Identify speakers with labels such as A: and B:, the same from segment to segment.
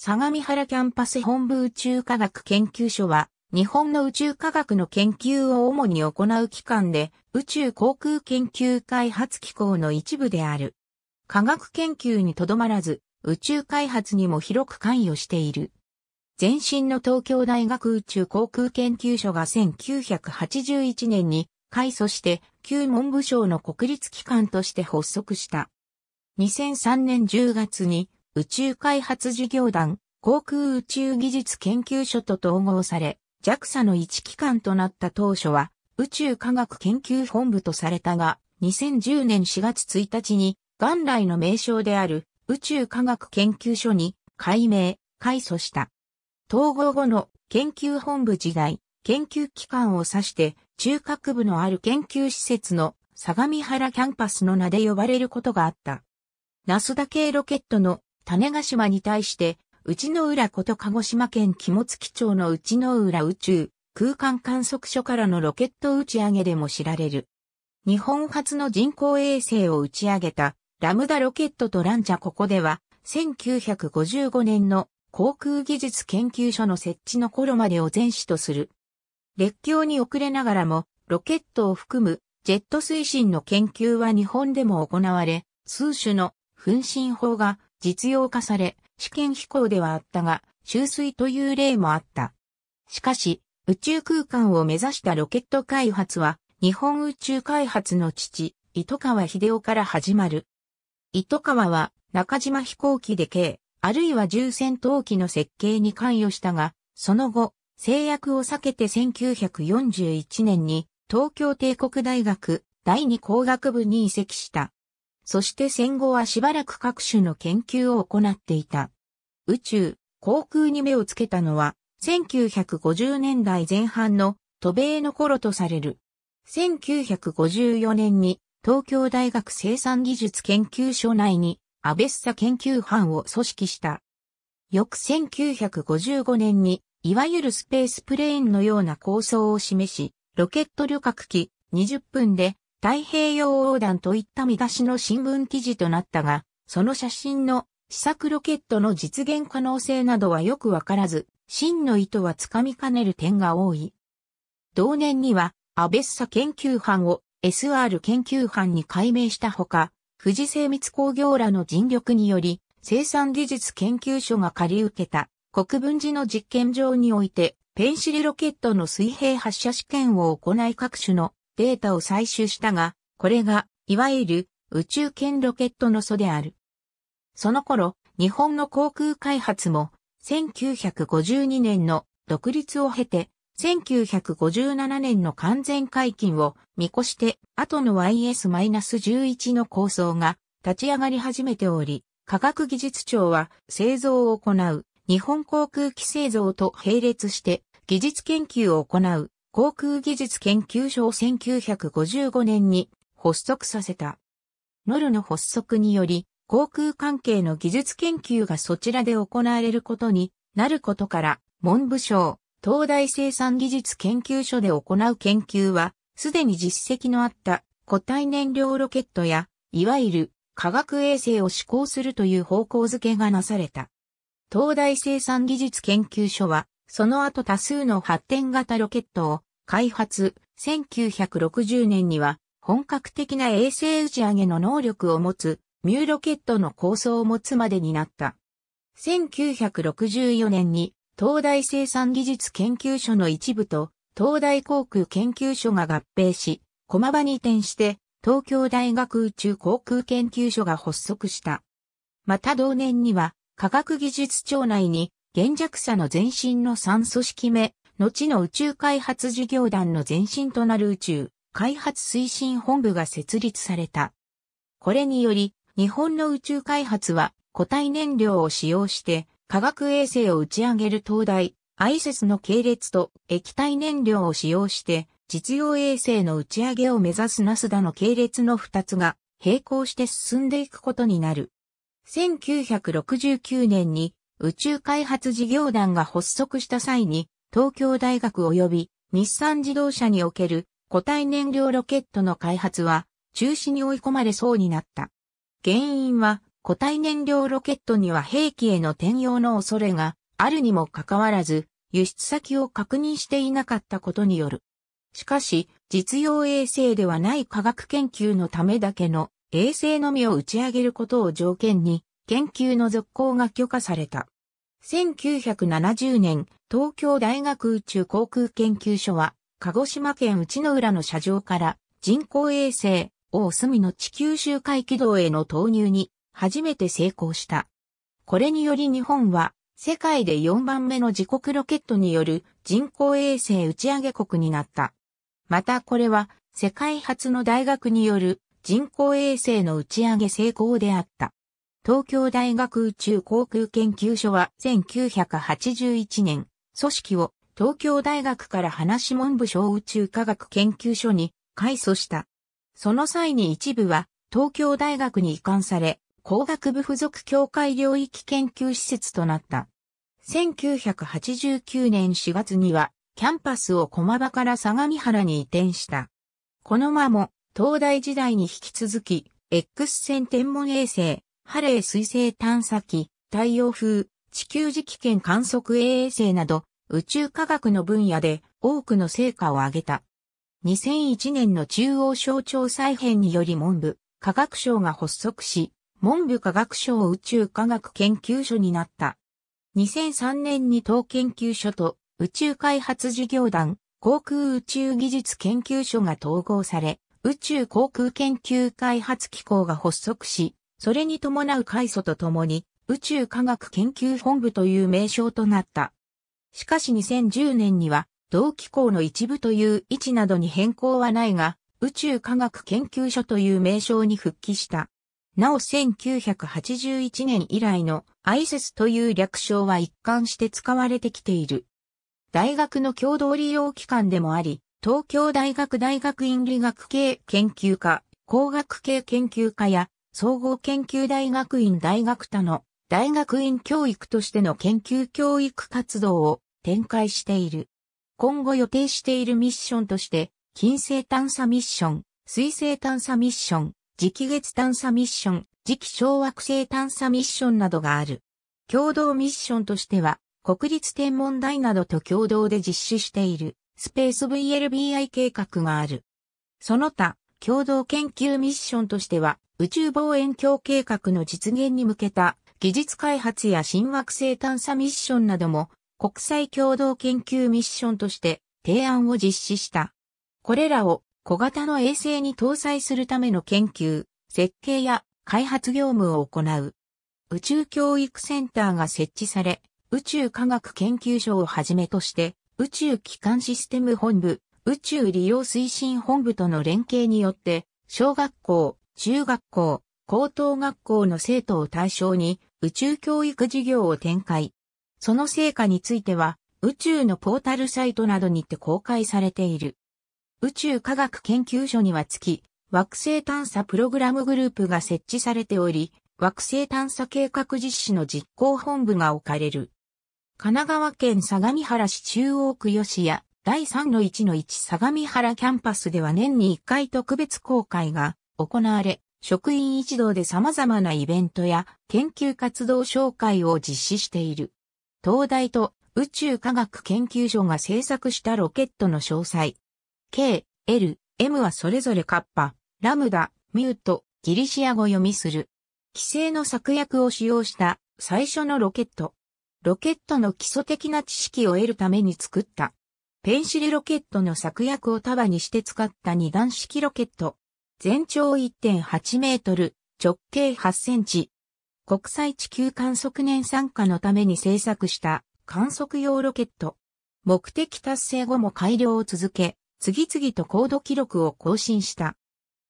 A: 相模原キャンパス本部宇宙科学研究所は、日本の宇宙科学の研究を主に行う機関で、宇宙航空研究開発機構の一部である。科学研究にとどまらず、宇宙開発にも広く関与している。前身の東京大学宇宙航空研究所が1981年に、開祖して旧文部省の国立機関として発足した。2003年10月に宇宙開発事業団、航空宇宙技術研究所と統合され、JAXA の一機関となった当初は、宇宙科学研究本部とされたが、2010年4月1日に、元来の名称である宇宙科学研究所に改名、改組した。統合後の研究本部時代、研究機関を指して、中核部のある研究施設の相模原キャンパスの名で呼ばれることがあった。ナスダ系ロケットの種ヶ島に対して、内野浦こと鹿児島県肝付町の内野浦宇宙空間観測所からのロケット打ち上げでも知られる。日本初の人工衛星を打ち上げたラムダロケットとランチャここでは1955年の航空技術研究所の設置の頃までを前史とする。列強に遅れながらもロケットを含むジェット推進の研究は日本でも行われ、数種の噴進法が実用化され、試験飛行ではあったが、注水という例もあった。しかし、宇宙空間を目指したロケット開発は、日本宇宙開発の父、糸川秀夫から始まる。糸川は、中島飛行機で計、あるいは重戦闘機の設計に関与したが、その後、制約を避けて1941年に東京帝国大学第二工学部に移籍した。そして戦後はしばらく各種の研究を行っていた。宇宙、航空に目をつけたのは、1950年代前半の渡米の頃とされる。1954年に東京大学生産技術研究所内にアベッサ研究班を組織した。翌1955年に、いわゆるスペースプレーンのような構想を示し、ロケット旅客機20分で太平洋横断といった見出しの新聞記事となったが、その写真の試作ロケットの実現可能性などはよくわからず、真の意図はつかみかねる点が多い。同年には、アベッサ研究班を SR 研究班に改名したほか、富士精密工業らの尽力により、生産技術研究所が借り受けた国分寺の実験場において、ペンシルロケットの水平発射試験を行い各種のデータを採取したが、これが、いわゆる宇宙圏ロケットの素である。その頃、日本の航空開発も、1952年の独立を経て、1957年の完全解禁を見越して、後の YS-11 の構想が立ち上がり始めており、科学技術庁は製造を行う日本航空機製造と並列して技術研究を行う航空技術研究所を1955年に発足させた。ノルの発足により、航空関係の技術研究がそちらで行われることになることから、文部省、東大生産技術研究所で行う研究は、すでに実績のあった固体燃料ロケットや、いわゆる化学衛星を施行するという方向づけがなされた。東大生産技術研究所は、その後多数の発展型ロケットを開発、1960年には本格的な衛星打ち上げの能力を持つ、ミューロケットの構想を持つまでになった。1964年に東大生産技術研究所の一部と東大航空研究所が合併し、駒場に移転して東京大学宇宙航空研究所が発足した。また同年には科学技術庁内に現弱者の前身の3組織目後の宇宙開発事業団の前身となる宇宙開発推進本部が設立された。これにより、日本の宇宙開発は固体燃料を使用して科学衛星を打ち上げる東大、アイセスの系列と液体燃料を使用して実用衛星の打ち上げを目指すナスダの系列の2つが並行して進んでいくことになる。1969年に宇宙開発事業団が発足した際に東京大学及び日産自動車における固体燃料ロケットの開発は中止に追い込まれそうになった。原因は固体燃料ロケットには兵器への転用の恐れがあるにもかかわらず輸出先を確認していなかったことによる。しかし実用衛星ではない科学研究のためだけの衛星のみを打ち上げることを条件に研究の続行が許可された。1970年、東京大学宇宙航空研究所は、鹿児島県内の浦の車上から人工衛星、大隅の地球周回軌道への投入に初めて成功した。これにより日本は世界で4番目の自国ロケットによる人工衛星打ち上げ国になった。またこれは世界初の大学による人工衛星の打ち上げ成功であった。東京大学宇宙航空研究所は1981年、組織を東京大学から話文部省宇宙科学研究所に改組した。その際に一部は東京大学に移管され、工学部附属協会領域研究施設となった。1989年4月には、キャンパスを駒場から相模原に移転した。この間も、東大時代に引き続き、X 線天文衛星、ハレー水星探査機、太陽風、地球磁気圏観測衛星など、宇宙科学の分野で多くの成果を上げた。2001年の中央省庁再編により文部科学省が発足し、文部科学省宇宙科学研究所になった。2003年に当研究所と宇宙開発事業団航空宇宙技術研究所が統合され、宇宙航空研究開発機構が発足し、それに伴う開祖と共に、宇宙科学研究本部という名称となった。しかし2010年には、同機構の一部という位置などに変更はないが、宇宙科学研究所という名称に復帰した。なお1981年以来の ISIS という略称は一貫して使われてきている。大学の共同利用機関でもあり、東京大学大学院理学系研究科、工学系研究科や総合研究大学院大学他の大学院教育としての研究教育活動を展開している。今後予定しているミッションとして、金星探査ミッション、水星探査ミッション、磁気月探査ミッション、磁気小惑星探査ミッションなどがある。共同ミッションとしては、国立天文台などと共同で実施している、スペース VLBI 計画がある。その他、共同研究ミッションとしては、宇宙望遠鏡計画の実現に向けた技術開発や新惑星探査ミッションなども国際共同研究ミッションとして提案を実施した。これらを小型の衛星に搭載するための研究、設計や開発業務を行う。宇宙教育センターが設置され、宇宙科学研究所をはじめとして、宇宙機関システム本部、宇宙利用推進本部との連携によって、小学校、中学校、高等学校の生徒を対象に宇宙教育事業を展開。その成果については、宇宙のポータルサイトなどにて公開されている。宇宙科学研究所には月、惑星探査プログラムグループが設置されており、惑星探査計画実施の実行本部が置かれる。神奈川県相模原市中央区吉谷、第3の1の1相模原キャンパスでは年に1回特別公開が行われ、職員一同で様々なイベントや研究活動紹介を実施している。東大と宇宙科学研究所が制作したロケットの詳細。K、L、M はそれぞれカッパ、ラムダ、ミュート、ギリシア語読みする。規制の策略を使用した最初のロケット。ロケットの基礎的な知識を得るために作ったペンシルロケットの策薬を束にして使った二段式ロケット。全長1.8メートル、直径8センチ。国際地球観測年参加のために製作した観測用ロケット。目的達成後も改良を続け、次々と高度記録を更新した。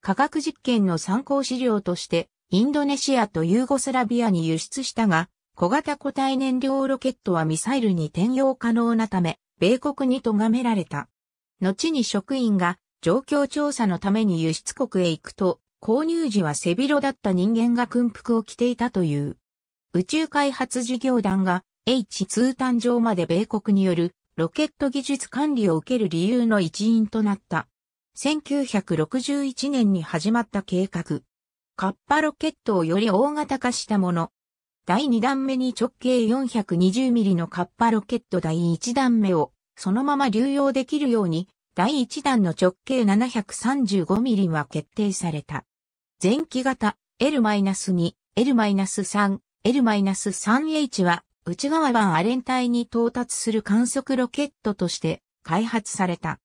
A: 科学実験の参考資料として、インドネシアとユーゴスラビアに輸出したが、小型固体燃料ロケットはミサイルに転用可能なため、米国に咎められた。後に職員が状況調査のために輸出国へ行くと、購入時は背広だった人間が空腹を着ていたという。宇宙開発事業団が H2 誕生まで米国によるロケット技術管理を受ける理由の一因となった。1961年に始まった計画。カッパロケットをより大型化したもの。第2段目に直径4 2 0ミリのカッパロケット第1段目をそのまま流用できるように第1弾の直径7 3 5ミリは決定された。前期型 L-2、L-3、L-3H は内側版アレン帯に到達する観測ロケットとして開発された。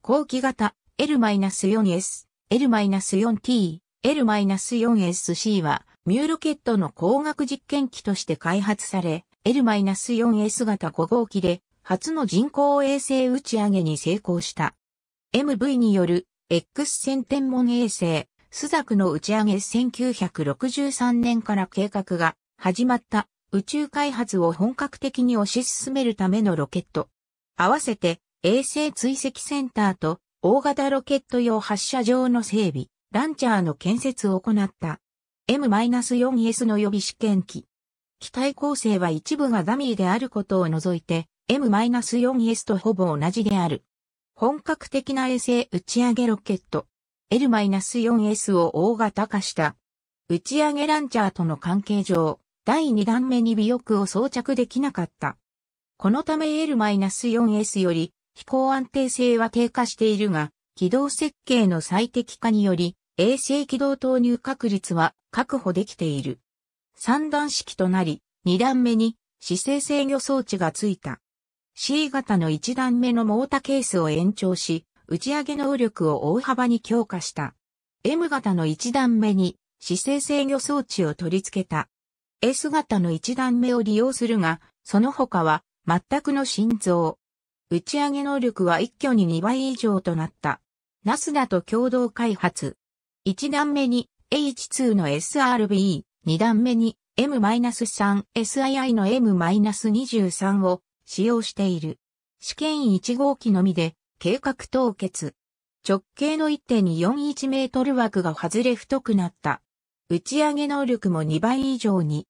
A: 後期型 L-4S、L-4T、L-4SC はミューロケットの光学実験機として開発され、L-4S 型5号機で初の人工衛星打ち上げに成功した。MV による X 線天文衛星、スザクの打ち上げ1963年から計画が始まった宇宙開発を本格的に推し進めるためのロケット。合わせて衛星追跡センターと大型ロケット用発射場の整備、ランチャーの建設を行った。M-4S の予備試験機。機体構成は一部がダミーであることを除いて、M-4S とほぼ同じである。本格的な衛星打ち上げロケット L-4S を大型化した。打ち上げランチャーとの関係上、第2段目に尾翼を装着できなかった。このため L-4S より飛行安定性は低下しているが、軌道設計の最適化により衛星軌道投入確率は確保できている。3段式となり、2段目に姿勢制御装置がついた。C 型の1段目のモータケースを延長し、打ち上げ能力を大幅に強化した。M 型の1段目に姿勢制御装置を取り付けた。S 型の1段目を利用するが、その他は全くの心臓。打ち上げ能力は一挙に2倍以上となった。ナスナと共同開発。1段目に H2 の SRB、2段目に M-3SII の M-23 を使用している。試験1号機のみで計画凍結。直径の1.41 2メートル枠が外れ太くなった。打ち上げ能力も2倍以上に。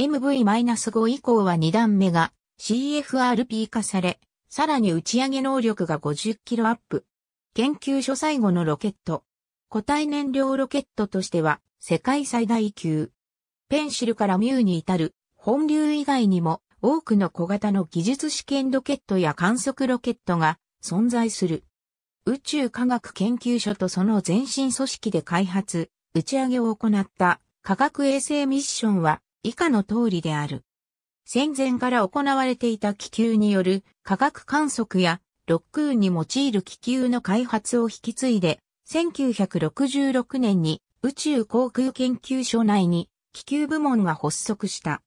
A: MV-5 以降は2段目が CFRP 化され、さらに打ち上げ能力が50キロアップ。研究所最後のロケット、固体燃料ロケットとしては世界最大級。ペンシルからミューに至る本流以外にも多くの小型の技術試験ロケットや観測ロケットが存在する。宇宙科学研究所とその前身組織で開発、打ち上げを行った科学衛星ミッションは以下の通りである。戦前から行われていた気球による科学観測やロックーンに用いる気球の開発を引き継いで1966年に宇宙航空研究所内に気球部門が発足した。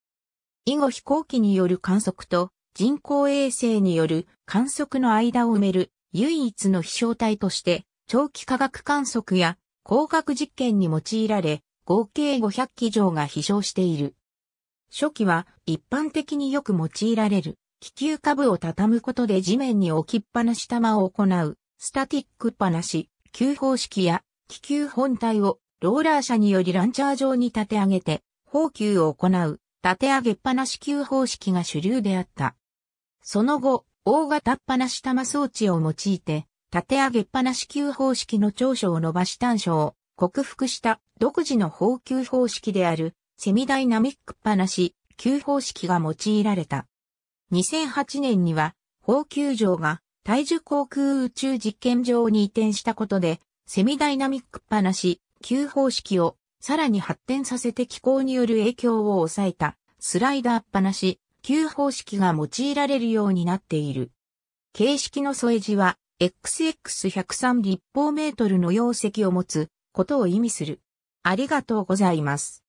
A: 以後飛行機による観測と人工衛星による観測の間を埋める唯一の飛翔体として長期科学観測や工学実験に用いられ合計500機以上が飛翔している。初期は一般的によく用いられる気球下部を畳むことで地面に置きっぱなし玉を行うスタティックっぱなし球方式や気球本体をローラー車によりランチャー上に立て上げて、放球を行う、立て上げっぱなし球方式が主流であった。その後、大型っぱなし玉装置を用いて、立て上げっぱなし球方式の長所を伸ばし短所を克服した独自の放球方式であるセミダイナミックっぱなし球方式が用いられた。2008年には、放球場が大樹航空宇宙実験場に移転したことで、セミダイナミックっなし、旧方式をさらに発展させて気候による影響を抑えた、スライダーっなし、旧方式が用いられるようになっている。形式の添え字は、XX103 立方メートルの容積を持つことを意味する。ありがとうございます。